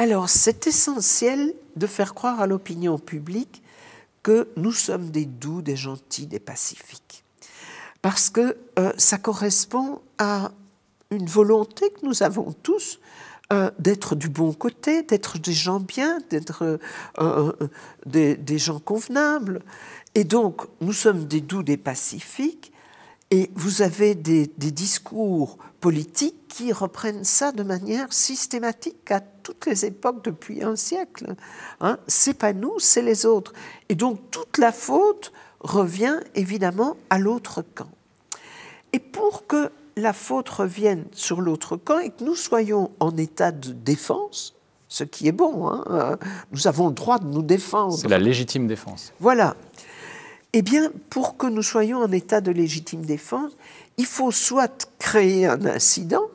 Alors, c'est essentiel de faire croire à l'opinion publique que nous sommes des doux, des gentils, des pacifiques. Parce que euh, ça correspond à une volonté que nous avons tous euh, d'être du bon côté, d'être des gens bien, d'être euh, des, gens convenables. Et donc, nous sommes des doux, des pacifiques, et vous avez des, discours politiques qui reprennent ça de manière systématique à toutes les époques depuis un siècle. Hein c'est pas nous, c'est les autres. Et donc toute la faute revient évidemment à l'autre camp. Et pour que la faute revienne sur l'autre camp et que nous soyons en état de défense, ce qui est bon, hein, euh, nous avons le droit de nous défendre. C'est la légitime défense. Voilà. Eh bien, pour que nous soyons en état de légitime défense, il faut soit créer un incident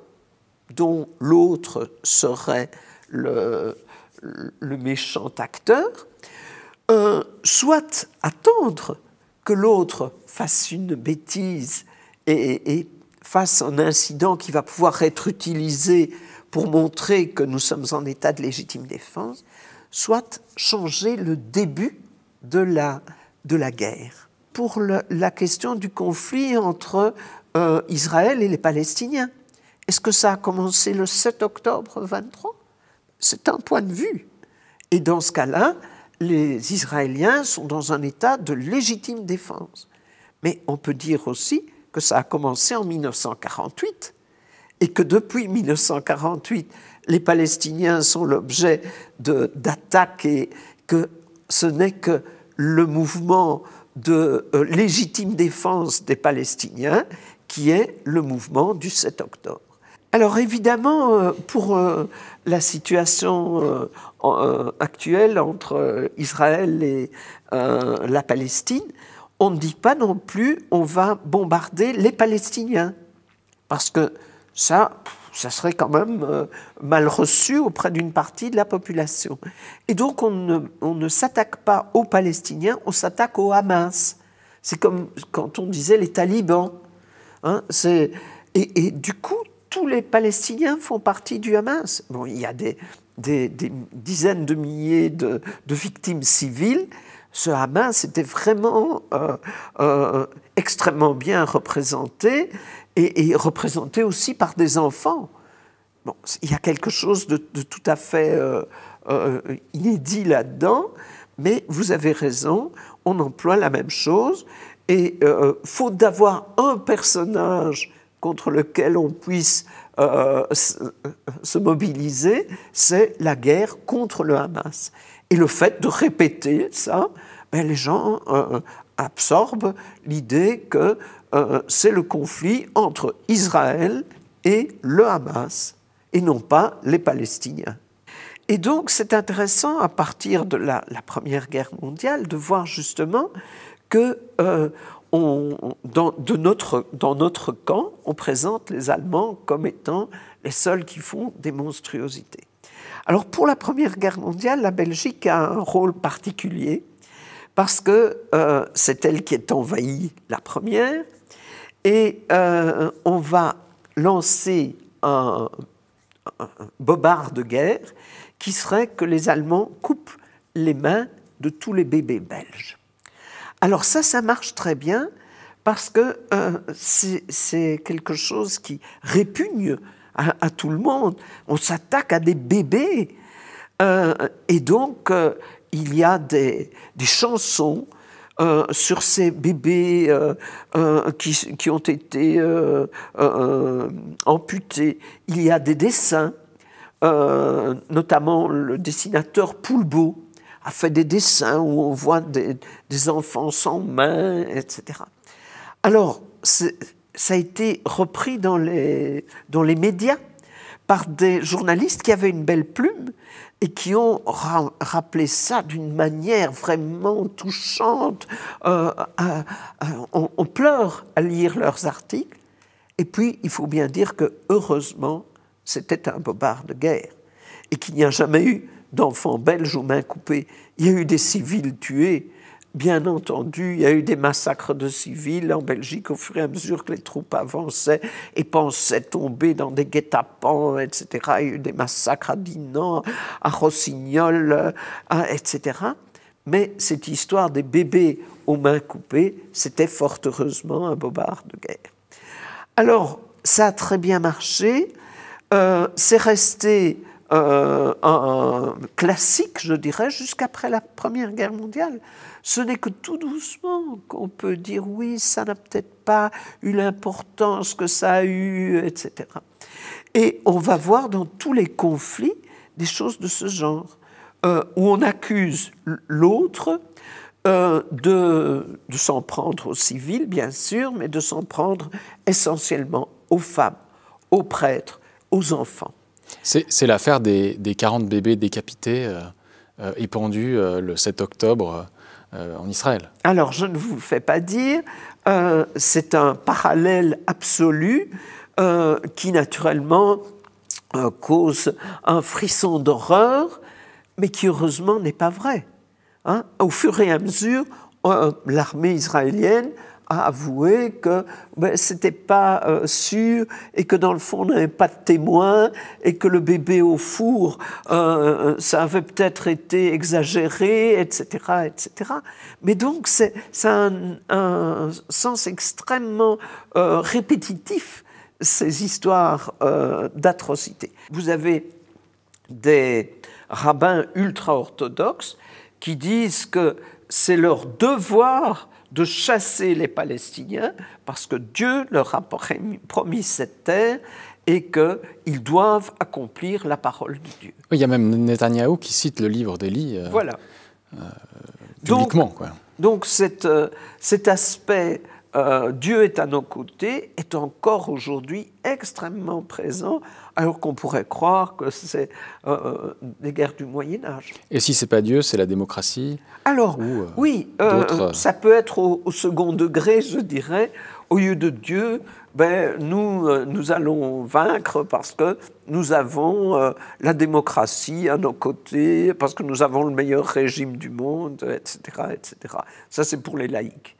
dont l'autre serait le, méchant acteur, euh, soit attendre que l'autre fasse une bêtise et, et, fasse un incident qui va pouvoir être utilisé pour montrer que nous sommes en état de légitime défense, soit changer le début de la de la guerre, pour la question du conflit entre euh, Israël et les Palestiniens. Est-ce que ça a commencé le 7 octobre 23 C'est un point de vue. Et dans ce cas-là, les Israéliens sont dans un état de légitime défense. Mais on peut dire aussi que ça a commencé en 1948 et que depuis 1948, les Palestiniens sont l'objet d'attaques et que ce n'est que le mouvement de euh, légitime défense des Palestiniens, qui est le mouvement du 7 octobre. Alors évidemment, euh, pour euh, la situation actuelle entre Israël et la Palestine, on ne dit pas non plus on va bombarder les Palestiniens, parce que ça, ça serait quand même euh, mal reçu auprès d'une partie de la population. Et donc on ne, s'attaque pas aux Palestiniens, on s'attaque au Hamas. C'est comme quand on disait les talibans. Hein, et, et, du coup, tous les Palestiniens font partie du Hamas. Bon, il y a des, des, dizaines de milliers de, victimes civiles. Ce Hamas était vraiment euh, euh, extrêmement bien représenté et, représenté aussi par des enfants. Bon, il y a quelque chose de, tout à fait euh, euh, inédit là-dedans, mais vous avez raison, on emploie la même chose. Et euh, faute d'avoir un personnage contre lequel on puisse se mobiliser, c'est la guerre contre le Hamas. Et le fait de répéter ça, ben les gens absorbent l'idée que euh, euh, c'est le conflit entre Israël et le Hamas, et non pas les Palestiniens. Et donc c'est intéressant à partir de la, Première Guerre mondiale de voir justement que euh, dans, de notre, dans notre camp, on présente les Allemands comme étant les seuls qui font des monstruosités. Alors pour la Première Guerre mondiale, la Belgique a un rôle particulier parce que c'est elle qui est envahie la première, et euh, on va lancer un, bobard de guerre qui serait que les Allemands coupent les mains de tous les bébés belges. Alors ça, ça marche très bien parce que euh, c'est quelque chose qui répugne à, tout le monde. On s'attaque à des bébés. Euh, et donc, il y a des, des chansons euh, sur ces bébés euh, euh, qui, ont été amputés. Il y a des dessins, notamment le dessinateur Poulbeau a fait des dessins où on voit des, enfants sans main, etc. Alors, ça a été repris dans les, dans les médias par des journalistes qui avaient une belle plume et qui ont rappelé ça d'une manière vraiment touchante. Euh, euh, euh, on, on, pleure à lire leurs articles. Et puis, il faut bien dire que, heureusement, c'était un bobard de guerre et qu'il n'y a jamais eu d'enfants belges aux mains coupées. Il y a eu des civils tués, Bien entendu, il y a eu des massacres de civils en Belgique au fur et à mesure que les troupes avançaient et pensaient tomber dans des guet-apens, etc. Il y a eu des massacres à Dinan, à Rossignol, euh, etc. Mais cette histoire des bébés aux mains coupées, c'était fort heureusement un bobard de guerre. Alors, ça a très bien marché. Euh, c'est resté euh, un, classique, je dirais, jusqu'après la Première Guerre mondiale. Ce n'est que tout doucement qu'on peut dire oui, ça n'a peut-être pas eu l'importance que ça a eu, etc. Et on va voir dans tous les conflits des choses de ce genre, euh, où on accuse l'autre euh, de, de s'en prendre aux civils, bien sûr, mais de s'en prendre essentiellement aux femmes, aux prêtres, aux enfants. C'est l'affaire des, des, 40 bébés décapités, euh, euh, épandus euh, le 7 octobre en Israël. Alors, je ne vous fais pas dire, c'est un parallèle absolu qui, naturellement, cause un frisson d'horreur, mais qui, heureusement, n'est pas vrai. Hein. Au fur et à mesure, l'armée israélienne a avoué que ben, ce n'était pas euh, sûr et que dans le fond, on n'avait pas de témoin et que le bébé au four, euh, euh, ça avait peut-être été exagéré, etc. etc. Mais donc, c'est un, un, sens extrêmement répétitif, ces histoires d'atrocité. Vous avez des rabbins ultra-orthodoxes qui disent que c'est leur devoir de chasser les Palestiniens parce que Dieu leur a promis cette terre et qu'ils doivent accomplir la parole de Dieu. il y a même Netanyahou qui cite le livre d'Élie. Euh, voilà. Euh, donc, cet euh, aspect euh, Dieu est à nos côtés est encore aujourd'hui extrêmement présent, alors qu'on pourrait croire que c'est euh, euh, des guerres du Moyen Âge. Et si c'est pas Dieu, c'est la démocratie Alors oui, ça peut être au, second degré, je dirais. Au lieu de Dieu, ben, nous, nous allons vaincre parce que nous avons la démocratie à nos côtés, parce que nous avons le meilleur régime du monde, etc. etc. Ça, c'est pour les laïcs.